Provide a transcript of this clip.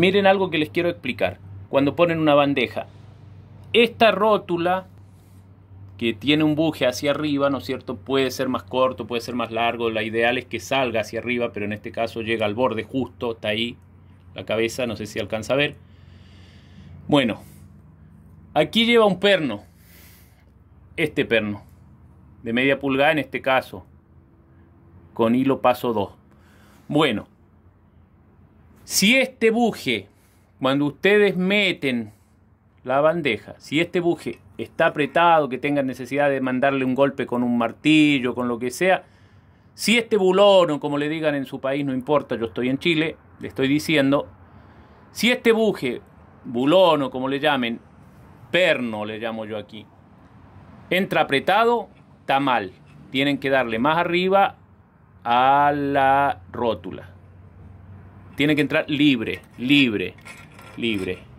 Miren algo que les quiero explicar. Cuando ponen una bandeja, esta rótula que tiene un buje hacia arriba, ¿no es cierto? Puede ser más corto, puede ser más largo. La ideal es que salga hacia arriba, pero en este caso llega al borde justo, está ahí la cabeza, no sé si alcanza a ver. Bueno, aquí lleva un perno, este perno, de media pulgada en este caso, con hilo paso 2. Bueno, si este buje, cuando ustedes meten la bandeja, si este buje está apretado, que tengan necesidad de mandarle un golpe con un martillo, con lo que sea, si este bulono, como le digan en su país, no importa, yo estoy en Chile, le estoy diciendo, si este buje, bulón como le llamen, perno le llamo yo aquí, entra apretado, está mal. Tienen que darle más arriba a la rótula. Tiene que entrar libre, libre, libre.